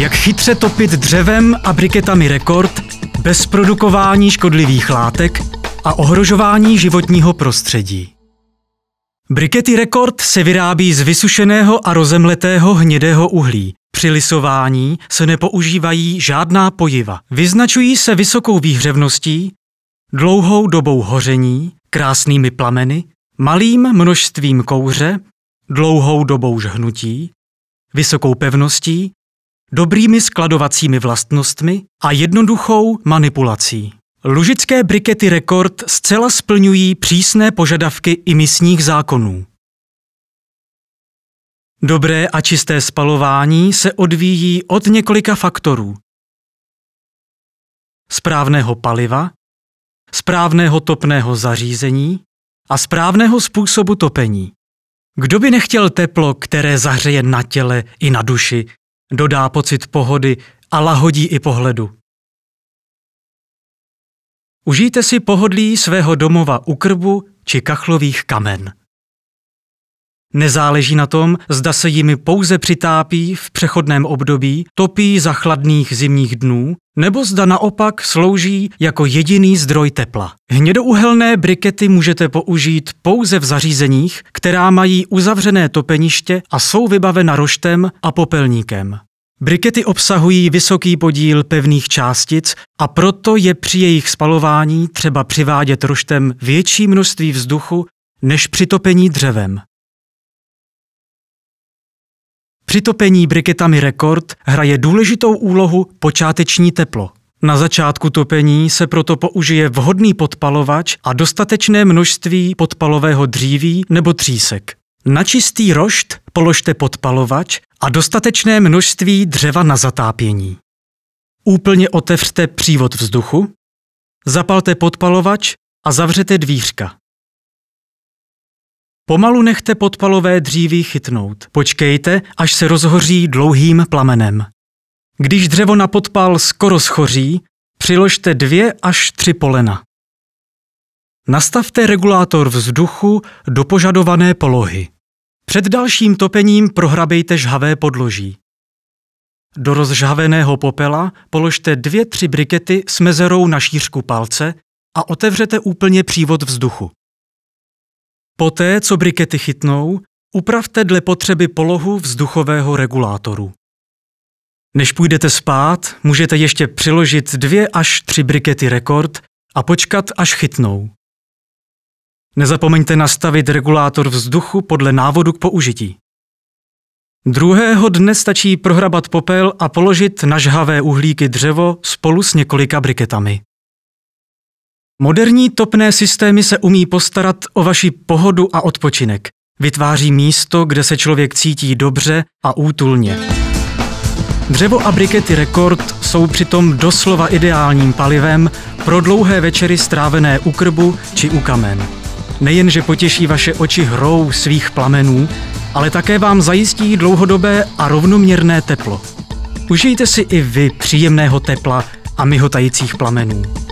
Jak chytře topit dřevem a briketami rekord bez produkování škodlivých látek a ohrožování životního prostředí. Brikety rekord se vyrábí z vysušeného a rozemletého hnědého uhlí. Při lisování se nepoužívají žádná pojiva. Vyznačují se vysokou výhřevností, dlouhou dobou hoření, krásnými plameny, malým množstvím kouře, dlouhou dobou žhnutí, vysokou pevností dobrými skladovacími vlastnostmi a jednoduchou manipulací. Lužické brikety Rekord zcela splňují přísné požadavky imisních zákonů. Dobré a čisté spalování se odvíjí od několika faktorů. Správného paliva, správného topného zařízení a správného způsobu topení. Kdo by nechtěl teplo, které zahřeje na těle i na duši, dodá pocit pohody a lahodí i pohledu. Užijte si pohodlí svého domova u krbu či kachlových kamen. Nezáleží na tom, zda se jimi pouze přitápí v přechodném období, topí za chladných zimních dnů, nebo zda naopak slouží jako jediný zdroj tepla. Hnědouhelné brikety můžete použít pouze v zařízeních, která mají uzavřené topeniště a jsou vybavena roštem a popelníkem. Brikety obsahují vysoký podíl pevných částic a proto je při jejich spalování třeba přivádět roštem větší množství vzduchu než při topení dřevem. Při topení briketami rekord hraje důležitou úlohu počáteční teplo. Na začátku topení se proto použije vhodný podpalovač a dostatečné množství podpalového dříví nebo třísek. Na čistý rošt položte podpalovač a dostatečné množství dřeva na zatápění. Úplně otevřte přívod vzduchu, zapalte podpalovač a zavřete dvířka. Pomalu nechte podpalové dříví chytnout. Počkejte, až se rozhoří dlouhým plamenem. Když dřevo na podpal skoro schoří, přiložte dvě až tři polena. Nastavte regulátor vzduchu do požadované polohy. Před dalším topením prohrabejte žhavé podloží. Do rozžhaveného popela položte dvě tři brikety s mezerou na šířku palce a otevřete úplně přívod vzduchu. Poté, co brikety chytnou, upravte dle potřeby polohu vzduchového regulátoru. Než půjdete spát, můžete ještě přiložit dvě až tři brikety rekord a počkat, až chytnou. Nezapomeňte nastavit regulátor vzduchu podle návodu k použití. Druhého dne stačí prohrabat popel a položit na žhavé uhlíky dřevo spolu s několika briketami. Moderní topné systémy se umí postarat o vaši pohodu a odpočinek. Vytváří místo, kde se člověk cítí dobře a útulně. Dřevo a brikety Rekord jsou přitom doslova ideálním palivem pro dlouhé večery strávené u krbu či u kamen. Nejenže potěší vaše oči hrou svých plamenů, ale také vám zajistí dlouhodobé a rovnoměrné teplo. Užijte si i vy příjemného tepla a myhotajících plamenů.